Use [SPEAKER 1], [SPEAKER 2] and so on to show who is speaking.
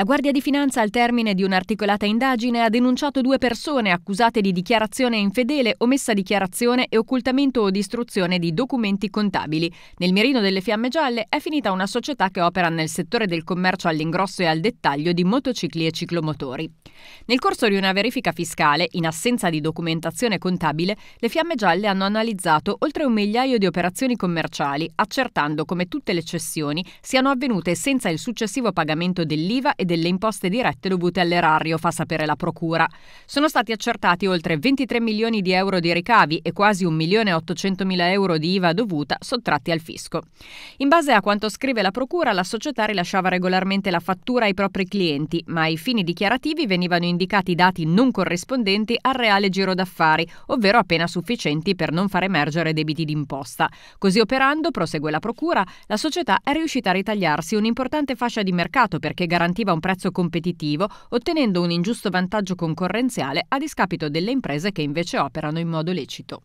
[SPEAKER 1] La Guardia di Finanza, al termine di un'articolata indagine, ha denunciato due persone accusate di dichiarazione infedele, omessa dichiarazione e occultamento o distruzione di documenti contabili. Nel mirino delle fiamme gialle è finita una società che opera nel settore del commercio all'ingrosso e al dettaglio di motocicli e ciclomotori. Nel corso di una verifica fiscale, in assenza di documentazione contabile, le fiamme gialle hanno analizzato oltre un migliaio di operazioni commerciali, accertando come tutte le cessioni siano avvenute senza il successivo pagamento dell'IVA e delle imposte dirette dovute all'erario, fa sapere la Procura. Sono stati accertati oltre 23 milioni di euro di ricavi e quasi 1 milione 800 mila euro di IVA dovuta sottratti al fisco. In base a quanto scrive la Procura, la società rilasciava regolarmente la fattura ai propri clienti, ma ai fini dichiarativi venivano indicati dati non corrispondenti al reale giro d'affari, ovvero appena sufficienti per non far emergere debiti d'imposta. Così operando, prosegue la Procura, la società è riuscita a ritagliarsi un'importante fascia di mercato perché garantiva proponeva un prezzo competitivo, ottenendo un ingiusto vantaggio concorrenziale a discapito delle imprese
[SPEAKER 2] che invece operano in modo lecito.